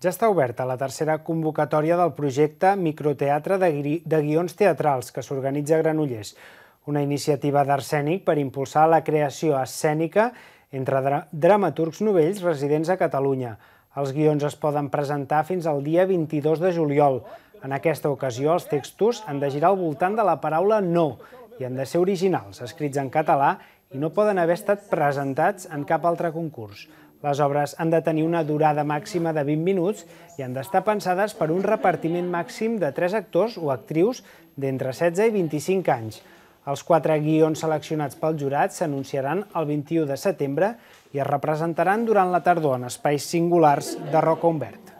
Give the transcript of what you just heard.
Ja està oberta la tercera convocatòria del projecte Microteatre de, gui de guions teatrals que s'organitza a Granollers, una iniciativa d'arsènic per impulsar la creació escènica entre dra dramaturgs novells residents a Catalunya. Els guions es poden presentar fins al dia 22 de juliol. En aquesta ocasió, els textos han de girar al voltant de la paraula no i han de ser originals, escrits en català i no poden haver estat presentats en cap altre concurs. Les obres han de tenir una durada màxima de 20 minuts i han d'estar pensades per un repartiment màxim de 3 actors o actrius d'entre 16 i 25 anys. Els quatre guions seleccionats pel jurat s'anunciaran el 21 de setembre i es representaran durant la tardor en espais singulars de Roca Umbert.